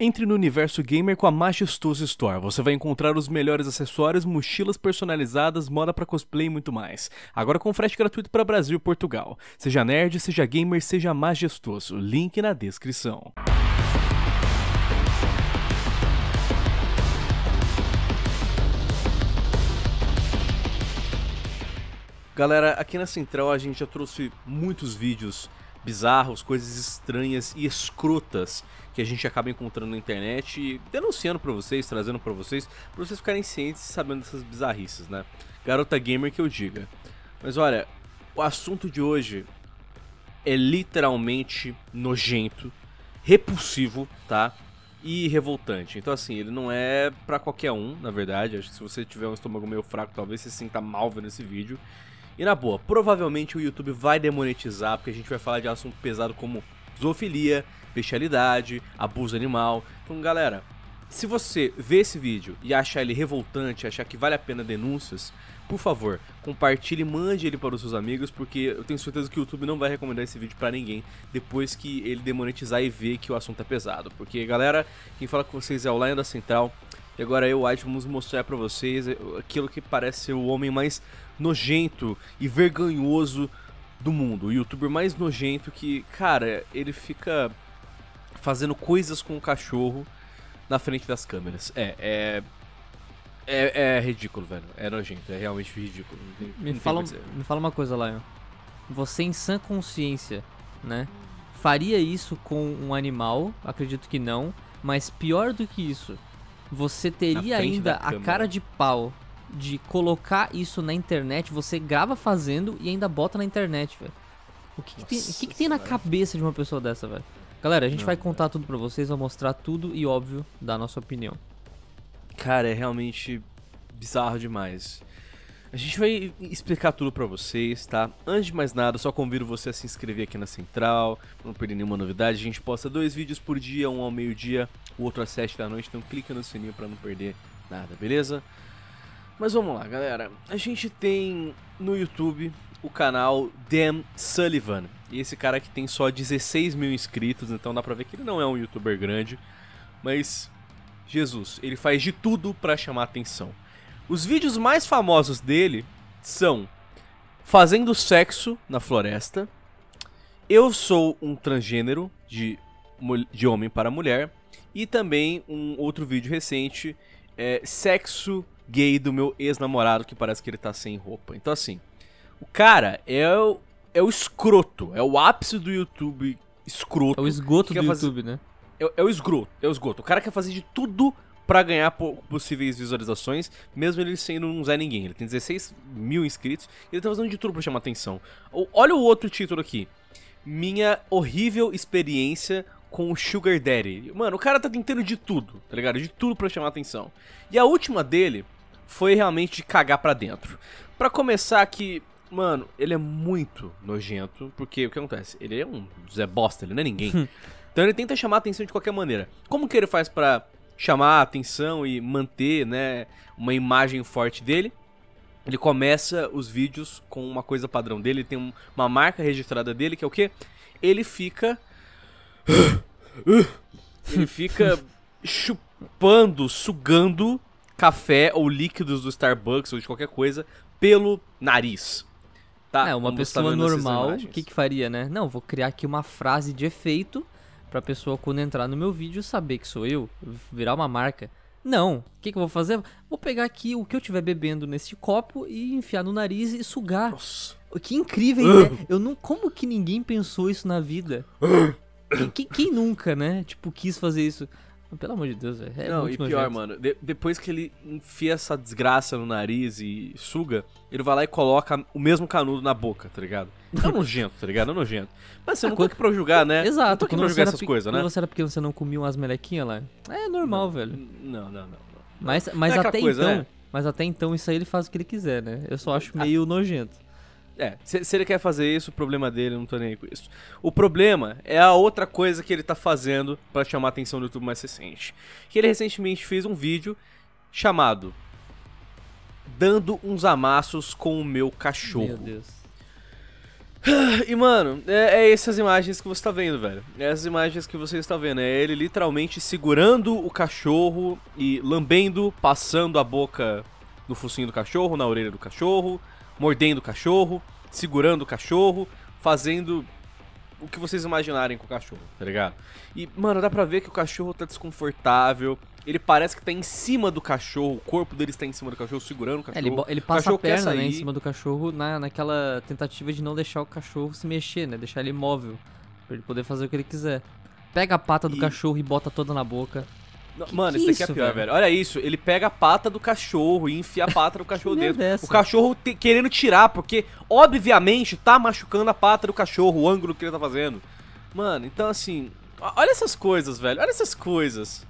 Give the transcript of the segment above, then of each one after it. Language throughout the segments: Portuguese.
Entre no universo gamer com a Majestoso Store. Você vai encontrar os melhores acessórios, mochilas personalizadas, moda para cosplay e muito mais. Agora com frete gratuito para Brasil e Portugal. Seja nerd, seja gamer, seja majestoso. Link na descrição. Galera, aqui na Central a gente já trouxe muitos vídeos bizarros, coisas estranhas e escrotas que a gente acaba encontrando na internet e denunciando para vocês, trazendo para vocês, para vocês ficarem cientes e sabendo dessas bizarrices, né? Garota gamer que eu diga. Mas olha, o assunto de hoje é literalmente nojento, repulsivo, tá? E revoltante. Então, assim, ele não é para qualquer um, na verdade. Acho que se você tiver um estômago meio fraco, talvez você se sinta mal vendo esse vídeo. E na boa, provavelmente o YouTube vai demonetizar, porque a gente vai falar de assunto pesado como zoofilia, bestialidade, abuso animal. Então, galera, se você vê esse vídeo e achar ele revoltante, achar que vale a pena denúncias, por favor, compartilhe, e mande ele para os seus amigos, porque eu tenho certeza que o YouTube não vai recomendar esse vídeo para ninguém depois que ele demonetizar e ver que o assunto é pesado. Porque, galera, quem fala com vocês é o Lion da Central. E agora eu, White, vamos mostrar para vocês é, aquilo que parece ser o homem mais nojento e vergonhoso do mundo. O youtuber mais nojento que, cara, ele fica fazendo coisas com o cachorro na frente das câmeras. É, é. É, é ridículo, velho. É nojento, é realmente ridículo. Tem, me, fala, me fala uma coisa, Lion. Você em sã consciência, né? Faria isso com um animal? Acredito que não. Mas pior do que isso, você teria ainda a cara de pau de colocar isso na internet, você grava fazendo e ainda bota na internet, velho. O que, que tem, que, que tem na cabeça de uma pessoa dessa, velho? Galera, a gente Não, vai é. contar cara. tudo pra vocês, vai mostrar tudo e, óbvio, dar a nossa opinião. Cara, é realmente bizarro demais. A gente vai explicar tudo para vocês, tá? Antes de mais nada, só convido você a se inscrever aqui na Central, não perder nenhuma novidade. A gente posta dois vídeos por dia, um ao meio-dia, o outro às sete da noite, então clica no sininho para não perder nada, beleza? Mas vamos lá, galera. A gente tem no YouTube o canal Dan Sullivan. E esse cara que tem só 16 mil inscritos, então dá pra ver que ele não é um youtuber grande. Mas, Jesus, ele faz de tudo para chamar atenção. Os vídeos mais famosos dele são Fazendo Sexo na Floresta, Eu Sou um Transgênero de, de Homem para Mulher e também um outro vídeo recente, é, Sexo Gay do Meu Ex-Namorado, que parece que ele tá sem roupa. Então, assim, o cara é o, é o escroto, é o ápice do YouTube escroto. É o esgoto do fazer... YouTube, né? É, é, o esgoto, é o esgoto. O cara quer fazer de tudo para ganhar possíveis visualizações, mesmo ele sendo um Zé Ninguém. Ele tem 16 mil inscritos e ele tá fazendo de tudo pra chamar atenção. Olha o outro título aqui. Minha horrível experiência com o Sugar Daddy. Mano, o cara tá tentando de tudo, tá ligado? De tudo para chamar atenção. E a última dele foi realmente de cagar pra dentro. Para começar que, mano, ele é muito nojento, porque o que acontece? Ele é um Zé Bosta, ele não é ninguém. Hum. então ele tenta chamar atenção de qualquer maneira. Como que ele faz para chamar a atenção e manter né, uma imagem forte dele. Ele começa os vídeos com uma coisa padrão dele, tem uma marca registrada dele, que é o quê? Ele fica. Ele fica chupando, sugando café ou líquidos do Starbucks ou de qualquer coisa pelo nariz. Tá? É, uma tá pessoa normal, o que, que faria, né? Não, vou criar aqui uma frase de efeito pra pessoa quando entrar no meu vídeo saber que sou eu, virar uma marca. Não, o que, que eu vou fazer? Vou pegar aqui o que eu tiver bebendo nesse copo e enfiar no nariz e sugar. Nossa. Que incrível, né? Eu não, como que ninguém pensou isso na vida? Quem, quem, quem, nunca, né? Tipo, quis fazer isso? Pelo amor de Deus, velho. É não, e pior, mano. De, depois que ele enfia essa desgraça no nariz e suga, ele vai lá e coloca o mesmo canudo na boca, tá ligado? É nojento, tá ligado? É nojento. Mas você é, não quando... tá aqui pra julgar, né? Exato. Não tá aqui pra julgar essas coisas, né? Quando você era porque você não comia umas melequinhas lá? É normal, não, velho. Não, não, não. não. Mas, é mas é até coisa, então... Né? Mas até então, isso aí ele faz o que ele quiser, né? Eu só acho meio nojento. É, se, se, ele quer fazer isso, o problema dele, eu não tô nem aí com isso. O problema é a outra coisa que ele tá fazendo para chamar a atenção do YouTube mais recente. Que ele recentemente fez um vídeo chamado Dando uns amassos com o meu cachorro. Meu Deus. E mano, é, é essas imagens que você tá vendo, velho. É essas imagens que você está vendo. É ele literalmente segurando o cachorro e lambendo, passando a boca no focinho do cachorro, na orelha do cachorro mordendo o cachorro, segurando o cachorro, fazendo o que vocês imaginarem com o cachorro, tá ligado? E, mano, dá pra ver que o cachorro tá desconfortável. Ele parece que tá em cima do cachorro, o corpo dele está em cima do cachorro, segurando o cachorro. É, ele, ele, passa cachorro a perna né, em cima do cachorro na, naquela tentativa de não deixar o cachorro se mexer, né? Deixar ele imóvel, pra ele poder fazer o que ele quiser. Pega a pata do e... cachorro e bota toda na boca que mano, que isso aqui é, é pior, velho? velho? Olha isso, ele pega a pata do cachorro e enfia a pata do cachorro dentro. É o cachorro te, querendo tirar, porque obviamente tá machucando a pata do cachorro, o ângulo que ele tá fazendo. Mano, então assim, olha essas coisas, velho, olha essas coisas.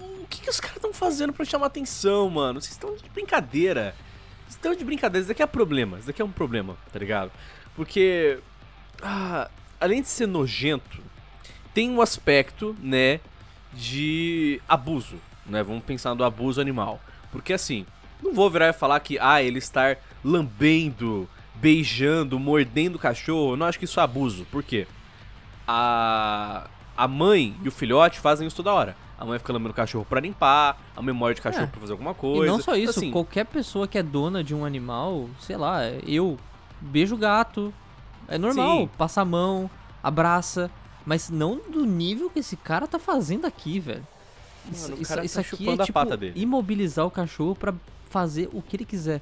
O que, que os caras estão fazendo para chamar atenção, mano? Vocês estão de brincadeira. Vocês estão de brincadeira, isso daqui é problema, isso daqui é um problema, tá ligado? Porque, ah, além de ser nojento, tem um aspecto, né, de abuso, né? Vamos pensar no abuso animal. Porque assim, não vou virar e falar que, ah, ele estar lambendo, beijando, mordendo o cachorro, eu não acho que isso é abuso. Por quê? A, a mãe e o filhote fazem isso toda hora. A mãe fica lambendo o cachorro pra limpar, a mãe morde o cachorro é. pra fazer alguma coisa. E não só isso, assim, qualquer pessoa que é dona de um animal, sei lá, eu beijo o gato. É normal, sim. passa a mão, abraça mas não do nível que esse cara tá fazendo aqui, velho. Mano, isso, isso, tá isso aqui é, tipo, imobilizar o cachorro para fazer o que ele quiser.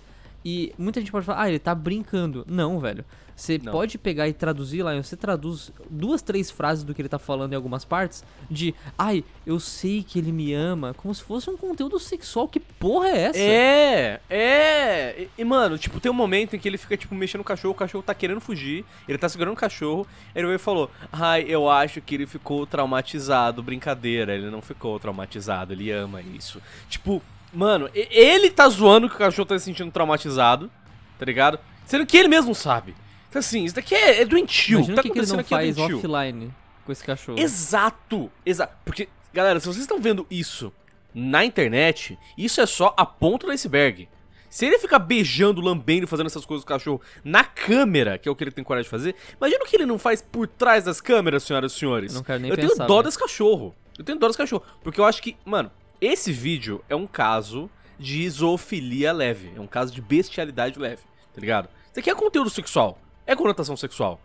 E muita gente pode falar, ah, ele tá brincando. Não, velho. Você Não. pode pegar e traduzir lá, você traduz duas, três frases do que ele tá falando em algumas partes, de ai, eu sei que ele me ama, como se fosse um conteúdo sexual. Que porra é essa? É, é. E, e mano, tipo, tem um momento em que ele fica, tipo, mexendo no cachorro, o cachorro tá querendo fugir, ele tá segurando o cachorro, ele veio e falou, ai, eu acho que ele ficou traumatizado. Brincadeira, ele não ficou traumatizado, ele ama isso. Tipo, Mano, ele tá zoando que o cachorro tá se sentindo traumatizado, tá ligado? Sendo que ele mesmo sabe. Então, assim, isso daqui é, é doentio. Imagina o que, tá que ele não é faz é offline com esse cachorro. Exato, exato. Porque, galera, se vocês estão vendo isso na internet, isso é só a ponta do iceberg. Se ele ficar beijando, lambendo, fazendo essas coisas com o cachorro na câmera, que é o que ele tem coragem de fazer, imagina o que ele não faz por trás das câmeras, senhoras e senhores. Não quero nem Eu pensar, tenho dó né? desse cachorro. Eu tenho dó desse cachorro. Porque eu acho que, mano, esse vídeo é um caso de isofilia leve, é um caso de bestialidade leve, tá ligado? Isso aqui é conteúdo sexual, é conotação sexual.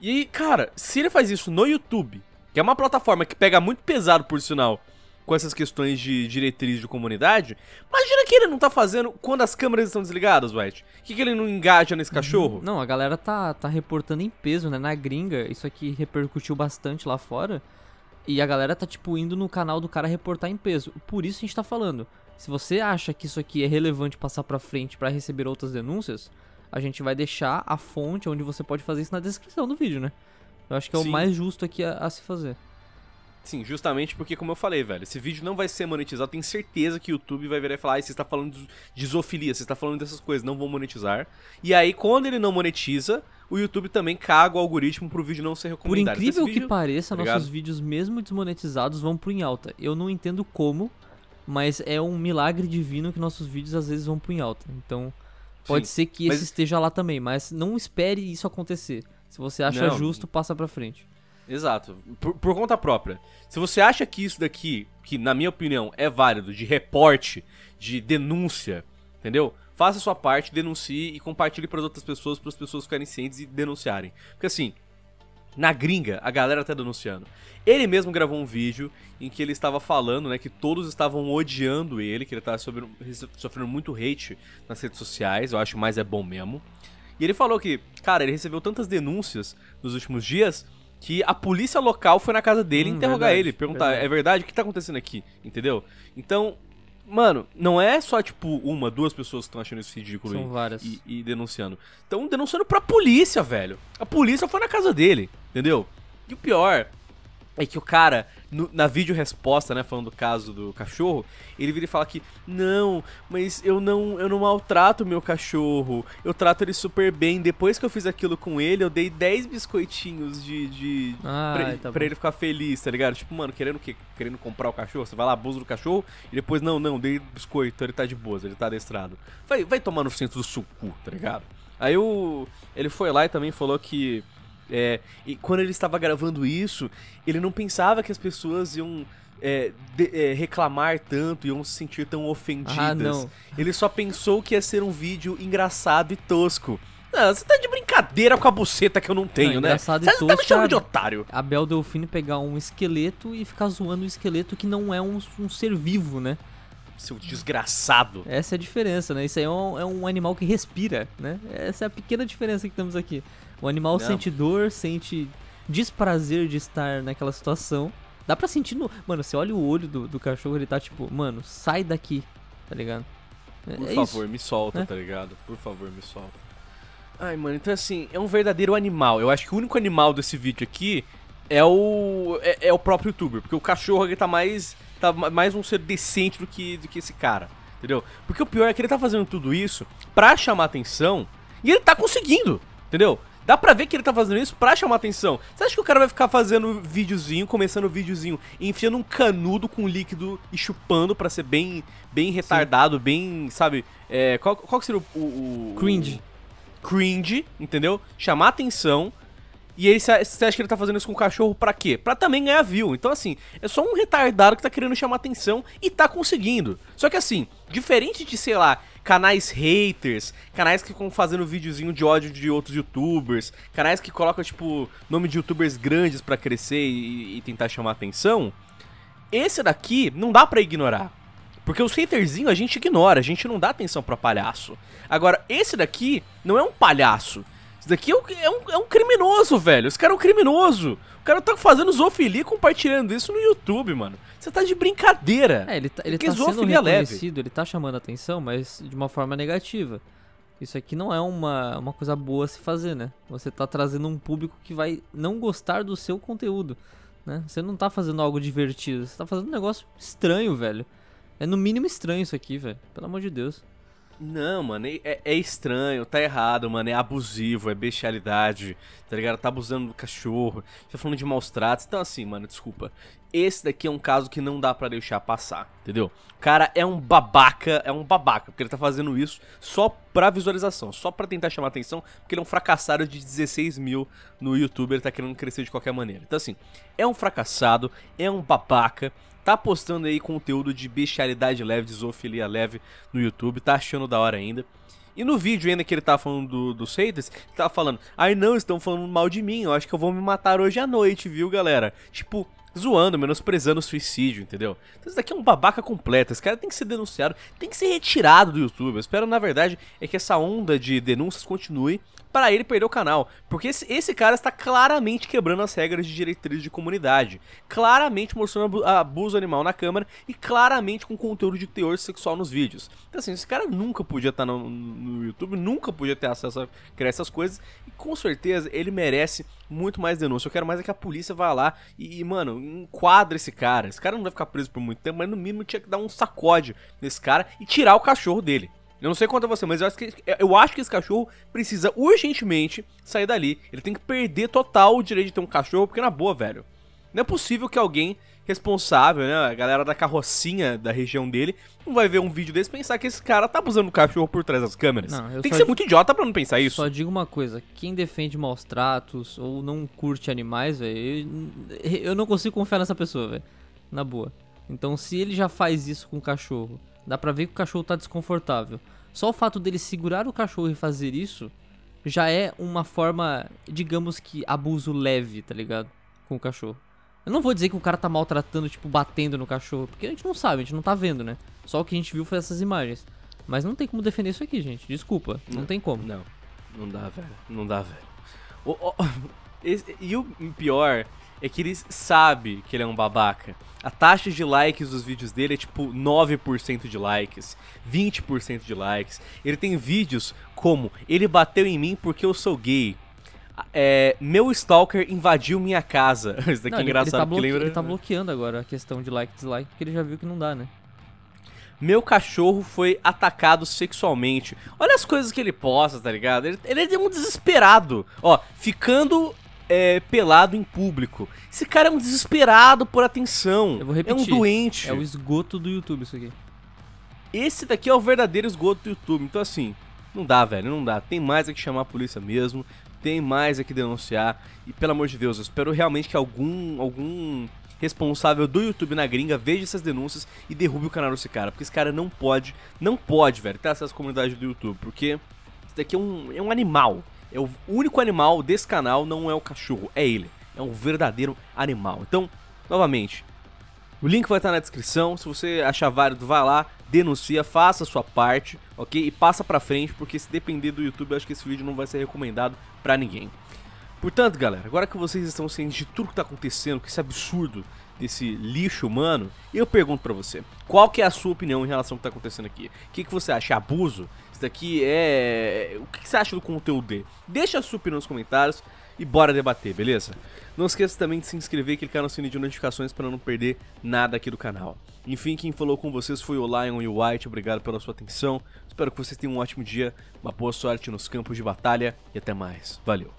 E, cara, se ele faz isso no YouTube, que é uma plataforma que pega muito pesado, por sinal, com essas questões de diretriz de comunidade, imagina que ele não tá fazendo quando as câmeras estão desligadas, White. Que que ele não engaja nesse cachorro? Não, a galera tá, tá reportando em peso, né? Na gringa, isso aqui repercutiu bastante lá fora. E a galera tá, tipo, indo no canal do cara reportar em peso. Por isso a gente tá falando. Se você acha que isso aqui é relevante passar pra frente para receber outras denúncias, a gente vai deixar a fonte onde você pode fazer isso na descrição do vídeo, né? Eu acho que é Sim. o mais justo aqui a, a se fazer. Sim, justamente porque, como eu falei, velho, esse vídeo não vai ser monetizado. Tenho certeza que o YouTube vai virar e falar: ah, você está falando de zoofilia, você está falando dessas coisas, não vou monetizar. E aí, quando ele não monetiza, o YouTube também caga o algoritmo pro vídeo não ser recomendado. Por então, incrível então, vídeo... que pareça, tá nossos vídeos, mesmo desmonetizados, vão pro em alta. Eu não entendo como, mas é um milagre divino que nossos vídeos às vezes vão pro em alta. Então, pode Sim, ser que mas... esse esteja lá também, mas não espere isso acontecer. Se você acha não. justo, passa pra frente. Exato. Por, por, conta própria. Se você acha que isso daqui, que na minha opinião é válido, de reporte, de denúncia, entendeu? Faça a sua parte, denuncie e compartilhe para as outras pessoas, para as pessoas ficarem cientes e denunciarem. Porque assim, na gringa, a galera tá denunciando. Ele mesmo gravou um vídeo em que ele estava falando, né, que todos estavam odiando ele, que ele estava sofrendo, sofrendo muito hate nas redes sociais, eu acho mais é bom mesmo. E ele falou que, cara, ele recebeu tantas denúncias nos últimos dias que a polícia local foi na casa dele hum, interrogar verdade, ele, perguntar, verdade. é verdade? O que tá acontecendo aqui? Entendeu? Então, mano, não é só, tipo, uma, duas pessoas que estão achando isso ridículo São e, várias. E, e denunciando. Estão denunciando pra polícia, velho. A polícia foi na casa dele, entendeu? E o pior, é que o cara, no, na vídeo resposta, né, falando do caso do cachorro, ele vira e fala que, não, mas eu não eu não maltrato meu cachorro, eu trato ele super bem. Depois que eu fiz aquilo com ele, eu dei 10 biscoitinhos de. de ah, pra, tá pra ele ficar feliz, tá ligado? Tipo, mano, querendo o quê? Querendo comprar o cachorro? Você vai lá, abusa do cachorro, e depois, não, não, dei biscoito, ele tá de boas, ele tá adestrado. Vai, vai tomar no centro do suco tá ligado? Aí o. Ele foi lá e também falou que é, e quando ele estava gravando isso, ele não pensava que as pessoas iam é, de, é, reclamar tanto, iam se sentir tão ofendidas. Ah, ele só pensou que ia ser um vídeo engraçado e tosco. Não, você tá de brincadeira com a buceta que eu não tenho, não, né? Engraçado você e tosco, tá me é chamando de otário. A Bel pegar um esqueleto e ficar zoando um esqueleto que não é um, um ser vivo, né? seu desgraçado. Essa é a diferença, né? Isso aí é um, é um, animal que respira, né? Essa é a pequena diferença que temos aqui. O animal não. sente dor, sente desprazer de estar naquela situação. Dá pra sentir no. Mano, você olha o olho do, do cachorro, ele tá tipo, mano, sai daqui, tá ligado? É, Por é favor, me solta, é? tá ligado? Por favor, me solta. Ai, mano, então assim, é um verdadeiro animal. Eu acho que o único animal desse vídeo aqui é o. é, é o próprio youtuber. Porque o cachorro aqui tá mais. tá mais um ser decente do que, do que esse cara. Entendeu? Porque o pior é que ele tá fazendo tudo isso pra chamar atenção e ele tá conseguindo. Entendeu? Dá pra ver que ele tá fazendo isso pra chamar atenção. Você acha que o cara vai ficar fazendo videozinho, começando videozinho, enfiando um canudo com líquido e chupando pra ser bem bem retardado, Sim. bem, sabe? É, qual, qual seria o, o, o Cringe. O cringe, entendeu? Chamar atenção. E aí você acha que ele tá fazendo isso com o cachorro pra quê? Pra também ganhar view. Então, assim, é só um retardado que tá querendo chamar atenção e tá conseguindo. Só que, assim, diferente de, sei lá, canais haters, canais que ficam fazendo videozinho de ódio de outros youtubers, canais que colocam, tipo, nome de youtubers grandes para crescer e, e, tentar chamar atenção. Esse daqui não dá para ignorar. Porque os haterzinhos a gente ignora, a gente não dá atenção pra palhaço. Agora, esse daqui não é um palhaço daqui é, é um, é um, criminoso, velho. Esse cara é um criminoso. O cara tá fazendo zoofilia compartilhando isso no YouTube, mano. Você tá de brincadeira. É, ele tá, ele tá sendo reconhecido, leve. ele tá chamando atenção, mas de uma forma negativa. Isso aqui não é uma, uma coisa boa a se fazer, né? Você tá trazendo um público que vai não gostar do seu conteúdo, né? Você não tá fazendo algo divertido, você tá fazendo um negócio estranho, velho. É no mínimo estranho isso aqui, velho. Pelo amor de Deus. Não, mano, é, é, é, estranho, tá errado, mano, é abusivo, é bestialidade, tá ligado? Tá abusando do cachorro, tá falando de maus tratos, então assim, mano, desculpa. Esse daqui é um caso que não dá para deixar passar, entendeu? O cara é um babaca, é um babaca, porque ele tá fazendo isso só pra visualização, só pra tentar chamar atenção, porque ele é um fracassado de 16 mil no YouTube, ele tá querendo crescer de qualquer maneira. Então assim, é um fracassado, é um babaca, tá postando aí conteúdo de bestialidade leve, de zoofilia leve no YouTube, tá achando da hora ainda. E no vídeo ainda que ele tá falando do, dos haters, ele tá falando, ai não, estão falando mal de mim, eu acho que eu vou me matar hoje à noite, viu galera? Tipo, zoando, menosprezando o suicídio, entendeu? Então isso daqui é um babaca completo, esse cara tem que ser denunciado, tem que ser retirado do YouTube. Eu espero, na verdade, é que essa onda de denúncias continue para ele perder o canal, porque esse, esse, cara está claramente quebrando as regras de diretrizes de comunidade, claramente mostrando abuso animal na câmera e claramente com conteúdo de teor sexual nos vídeos. Então assim, esse cara nunca podia estar tá no, no YouTube, nunca podia ter acesso a criar essas coisas e com certeza ele merece muito mais denúncia. Eu quero mais é que a polícia vá lá e, e mano, enquadra esse cara. Esse cara não vai ficar preso por muito tempo, mas no mínimo tinha que dar um sacode nesse cara e tirar o cachorro dele. Eu não sei quanto a você, mas eu acho, que, eu acho que esse cachorro precisa urgentemente sair dali. Ele tem que perder total o direito de ter um cachorro, porque na boa, velho. Não é possível que alguém responsável, né? A galera da carrocinha da região dele não vai ver um vídeo desse e pensar que esse cara tá abusando do cachorro por trás das câmeras. Não, Tem que ser muito idiota pra não pensar isso. Só digo uma coisa: quem defende maus tratos ou não curte animais, velho, eu, eu não consigo confiar nessa pessoa, velho. Na boa. Então, se ele já faz isso com o cachorro, dá pra ver que o cachorro tá desconfortável. Só o fato dele segurar o cachorro e fazer isso já é uma forma, digamos que abuso leve, tá ligado? Com o cachorro. Eu não vou dizer que o cara tá maltratando, tipo, batendo no cachorro, porque a gente não sabe, a gente não tá vendo, né? Só o que a gente viu foi essas imagens. Mas não tem como defender isso aqui, gente. Desculpa, não, não tem como. Não, não dá, velho. Não dá, velho. e o pior é que ele sabe que ele é um babaca. A taxa de likes dos vídeos dele é tipo 9% de likes, 20% de likes. Ele tem vídeos como ele bateu em mim porque eu sou gay é, meu stalker invadiu minha casa. Isso daqui é não, é engraçado, ele, ele tá lembra... Ele tá bloqueando agora a questão de like e dislike, porque ele já viu que não dá, né? Meu cachorro foi atacado sexualmente. Olha as coisas que ele posta, tá ligado? Ele, ele é um desesperado. Ó, ficando é, pelado em público. Esse cara é um desesperado por atenção. Eu vou repetir. É um doente. É o esgoto do YouTube isso aqui. Esse daqui é o verdadeiro esgoto do YouTube. Então assim, não dá, velho, não dá. Tem mais é que chamar a polícia mesmo tem mais aqui denunciar. E pelo amor de Deus, eu espero realmente que algum algum responsável do YouTube na gringa veja essas denúncias e derrube o canal desse cara, porque esse cara não pode, não pode, velho, tá essas comunidades do YouTube, porque isso daqui é um, é um animal. É o único animal desse canal não é o cachorro, é ele. É um verdadeiro animal. Então, novamente, o link vai estar na descrição. Se você achar válido, vá lá, denuncia, faça a sua parte, ok? E passa pra frente, porque se depender do YouTube, acho que esse vídeo não vai ser recomendado pra ninguém. Portanto, galera, agora que vocês estão cientes de tudo que tá acontecendo, que esse absurdo desse lixo humano, eu pergunto pra você, qual que é a sua opinião em relação ao que tá acontecendo aqui? O que, que você acha? Abuso? Isso daqui é... O que, que você acha do conteúdo dele? Deixa a sua opinião nos comentários, e bora debater, beleza? Não esqueça também de se inscrever e clicar no sininho de notificações para não perder nada aqui do canal. Enfim, quem falou com vocês foi o Lion e o White, obrigado pela sua atenção. Espero que vocês tenham um ótimo dia, uma boa sorte nos campos de batalha e até mais. Valeu!